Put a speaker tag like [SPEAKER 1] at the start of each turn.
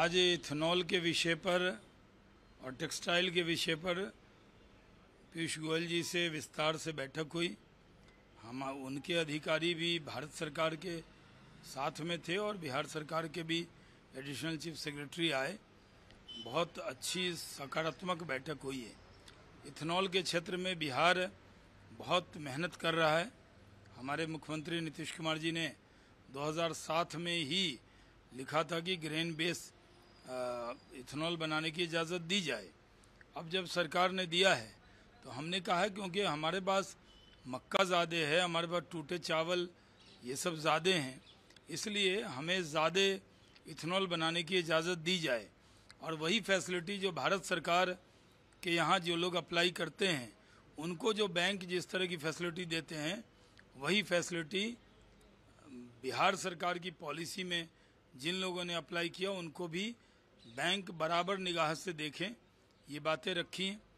[SPEAKER 1] आज इथेनॉल के विषय पर और टेक्सटाइल के विषय पर पीयूष गोयल जी से विस्तार से बैठक हुई हम उनके अधिकारी भी भारत सरकार के साथ में थे और बिहार सरकार के भी एडिशनल चीफ सेक्रेटरी आए बहुत अच्छी सकारात्मक बैठक हुई है इथेनॉल के क्षेत्र में बिहार बहुत मेहनत कर रहा है हमारे मुख्यमंत्री नीतीश कुमार जी ने 2007 में ही लिखा था कि ग्रेन बेस इथेनॉल बनाने की इजाज़त दी जाए अब जब सरकार ने दिया है तो हमने कहा है क्योंकि हमारे पास मक्का ज़्यादा है हमारे पास टूटे चावल ये सब ज़्यादा हैं इसलिए हमें ज़्यादा इथेनॉल बनाने की इजाज़त दी जाए और वही फैसिलिटी जो भारत सरकार के यहाँ जो लोग अप्लाई करते हैं उनको जो बैंक जिस तरह की फैसिलिटी देते हैं वही फैसिलिटी बिहार सरकार की पॉलिसी में जिन लोगों ने अप्लाई किया उनको भी बैंक बराबर निगाह से देखें ये बातें रखी हैं